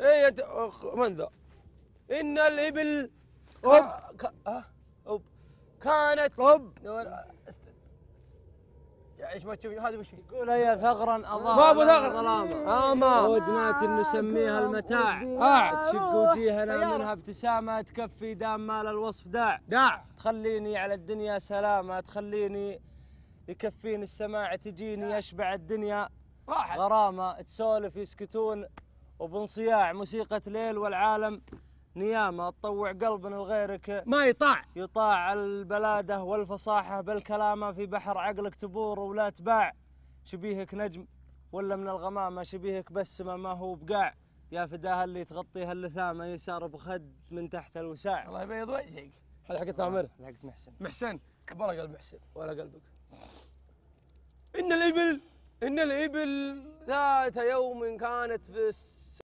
اي من ذا ان الابل اوب اوب كانت طب ايش ما تشوف هذه وش يقول هي ثغرا اضاءت ما ثغر اما وجنات نسميها المتاع آه. تشق وجيهنا منها ابتسامه تكفي دام مال الوصف داع داع تخليني على الدنيا سلامه تخليني يكفيني السماع تجيني اشبع الدنيا غرامه تسولف يسكتون وبانصياع موسيقى ليل والعالم نيامه تطوع قلب لغيرك ما يطاع يطاع البلاده والفصاحه بالكلامه في بحر عقلك تبور ولا تباع شبيهك نجم ولا من الغمامه شبيهك بسمه ما هو بقاع يا فداها اللي تغطيها اللثامه يسار بخد من تحت الوساع الله يبيض وجهك هل حقت عمر آه، حقت محسن محسن كبر قلب محسن ولا قلبك ان الابل ان الابل ذات يوم كانت في